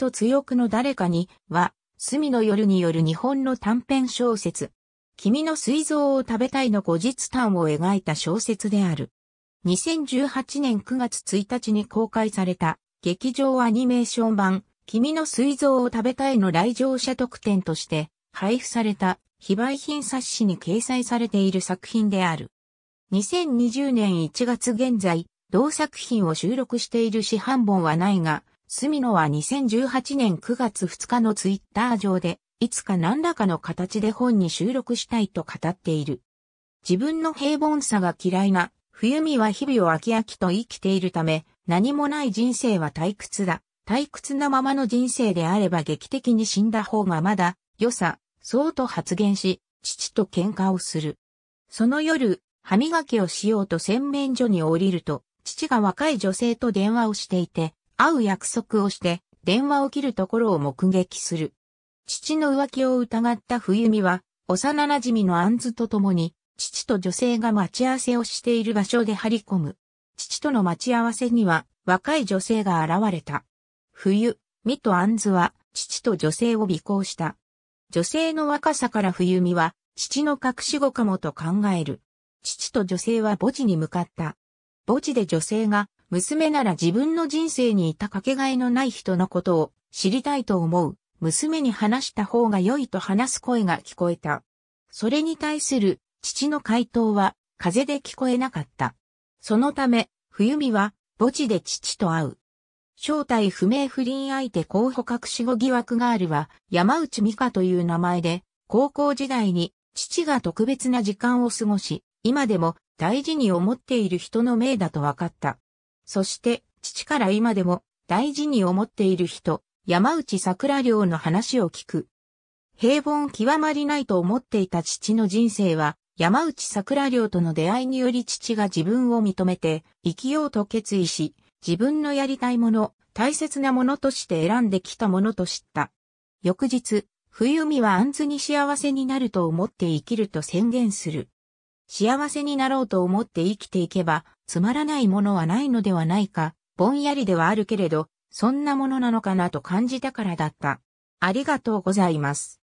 と強くの誰かには、隅の夜による日本の短編小説。君の水蔵を食べたいの後日談を描いた小説である。2018年9月1日に公開された劇場アニメーション版君の水蔵を食べたいの来場者特典として配布された非売品冊子に掲載されている作品である。2020年1月現在、同作品を収録している市販本はないが、隅野は2018年9月2日のツイッター上で、いつか何らかの形で本に収録したいと語っている。自分の平凡さが嫌いな、冬美は日々を飽き飽きと生きているため、何もない人生は退屈だ。退屈なままの人生であれば劇的に死んだ方がまだ、良さ、そうと発言し、父と喧嘩をする。その夜、歯磨きをしようと洗面所に降りると、父が若い女性と電話をしていて、会う約束をして、電話を切るところを目撃する。父の浮気を疑った冬美は、幼馴染のアンズと共に、父と女性が待ち合わせをしている場所で張り込む。父との待ち合わせには、若い女性が現れた。冬、美とアンズは、父と女性を尾行した。女性の若さから冬美は、父の隠し子かもと考える。父と女性は墓地に向かった。墓地で女性が娘なら自分の人生にいたかけがえのない人のことを知りたいと思う。娘に話した方が良いと話す声が聞こえた。それに対する父の回答は風で聞こえなかった。そのため、冬美は墓地で父と会う。正体不明不倫相手候補隠し子疑惑ガールは山内美香という名前で高校時代に父が特別な時間を過ごし、今でも大事に思っている人の命だと分かった。そして、父から今でも大事に思っている人、山内桜良の話を聞く。平凡極まりないと思っていた父の人生は、山内桜良との出会いにより父が自分を認めて、生きようと決意し、自分のやりたいもの、大切なものとして選んできたものと知った。翌日、冬美は安ずに幸せになると思って生きると宣言する。幸せになろうと思って生きていけば、つまらないものはないのではないか、ぼんやりではあるけれど、そんなものなのかなと感じたからだった。ありがとうございます。